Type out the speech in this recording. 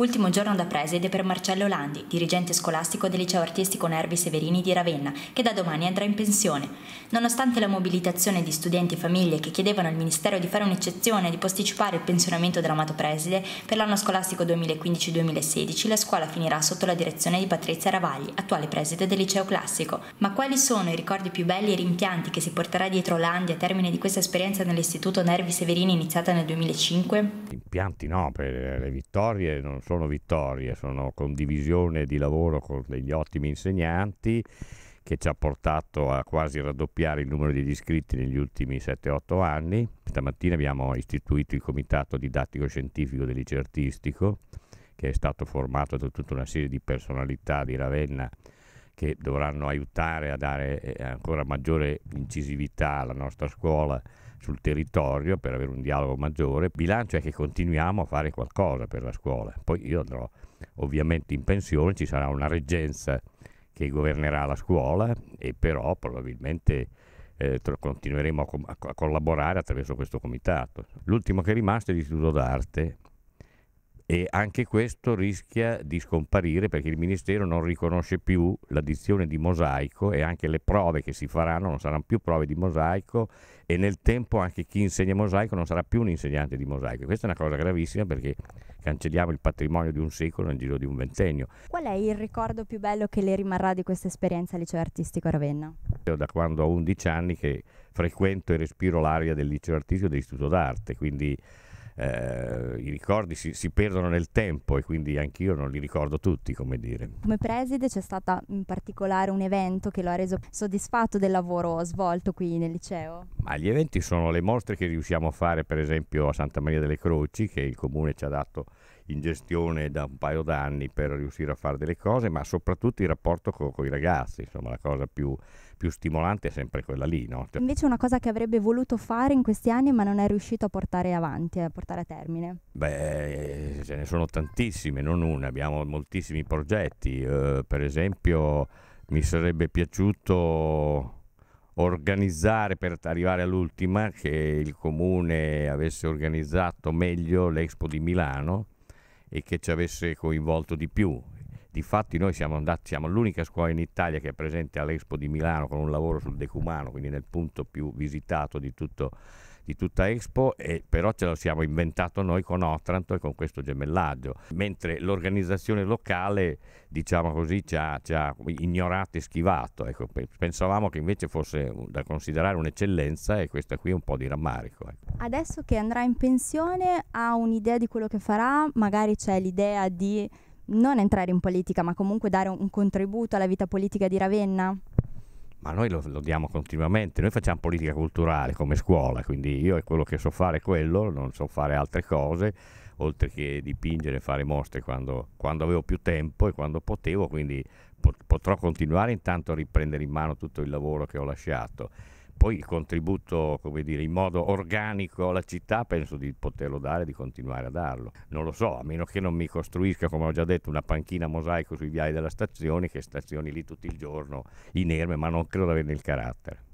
Ultimo giorno da preside per Marcello Landi, dirigente scolastico del liceo artistico Nervi Severini di Ravenna, che da domani andrà in pensione. Nonostante la mobilitazione di studenti e famiglie che chiedevano al Ministero di fare un'eccezione e di posticipare il pensionamento dell'amato preside, per l'anno scolastico 2015-2016 la scuola finirà sotto la direzione di Patrizia Ravagli, attuale preside del liceo classico. Ma quali sono i ricordi più belli e rimpianti che si porterà dietro Landi a termine di questa esperienza nell'istituto Nervi Severini iniziata nel 2005? impianti no, per eh, le vittorie non sono vittorie, sono condivisione di lavoro con degli ottimi insegnanti che ci ha portato a quasi raddoppiare il numero degli iscritti negli ultimi 7-8 anni. Stamattina abbiamo istituito il Comitato Didattico Scientifico del Liceo Artistico, che è stato formato da tutta una serie di personalità di Ravenna che dovranno aiutare a dare eh, ancora maggiore incisività alla nostra scuola sul territorio per avere un dialogo maggiore. Bilancio è che continuiamo a fare qualcosa per la scuola. Poi io andrò ovviamente in pensione, ci sarà una reggenza che governerà la scuola e però probabilmente eh, continueremo a, co- a collaborare attraverso questo comitato. L'ultimo che è rimasto è l'Istituto d'Arte e anche questo rischia di scomparire perché il Ministero non riconosce più l'addizione di mosaico e anche le prove che si faranno non saranno più prove di mosaico e nel tempo anche chi insegna mosaico non sarà più un insegnante di mosaico. Questa è una cosa gravissima perché cancelliamo il patrimonio di un secolo nel giro di un ventennio. Qual è il ricordo più bello che le rimarrà di questa esperienza al liceo artistico a Ravenna? Io da quando ho 11 anni che frequento e respiro l'aria del liceo artistico e dell'istituto d'arte, quindi eh, i ricordi si, si, perdono nel tempo e quindi anch'io non li ricordo tutti, come dire. Come preside c'è stato in particolare un evento che lo ha reso soddisfatto del lavoro svolto qui nel liceo? Ma gli eventi sono le mostre che riusciamo a fare, per esempio a Santa Maria delle Croci, che il comune ci ha dato in gestione da un paio d'anni per riuscire a fare delle cose, ma soprattutto il rapporto con, con i ragazzi, insomma la cosa più, più stimolante è sempre quella lì. No? Cioè Invece una cosa che avrebbe voluto fare in questi anni ma non è riuscito a portare avanti, a portare a termine? Beh, ce ne sono tantissime, non una, abbiamo moltissimi progetti, uh, per esempio mi sarebbe piaciuto organizzare per arrivare all'ultima che il comune avesse organizzato meglio l'Expo di Milano e che ci avesse coinvolto di più. Difatti noi siamo, andati, siamo l'unica scuola in Italia che è presente all'Expo di Milano con un lavoro sul decumano, quindi nel punto più visitato di tutto di tutta Expo, e però ce lo siamo inventato noi con Otranto e con questo gemellaggio, mentre l'organizzazione locale, diciamo così, ci ha, ci ha ignorato e schivato. Ecco, pensavamo che invece fosse da considerare un'eccellenza e questa qui è un po' di rammarico. Ecco. Adesso che andrà in pensione ha un'idea di quello che farà, magari c'è l'idea di non entrare in politica, ma comunque dare un contributo alla vita politica di Ravenna? ma noi lo, lo, diamo continuamente, noi facciamo politica culturale come scuola, quindi io è quello che so fare quello, non so fare altre cose, oltre che dipingere e fare mostre quando, quando, avevo più tempo e quando potevo, quindi pot- potrò continuare intanto a riprendere in mano tutto il lavoro che ho lasciato poi il contributo, come dire, in modo organico alla città penso di poterlo dare, di continuare a darlo. Non lo so, a meno che non mi costruisca, come ho già detto, una panchina mosaico sui viali della stazione, che stazioni lì tutto il giorno inerme, ma non credo di averne il carattere.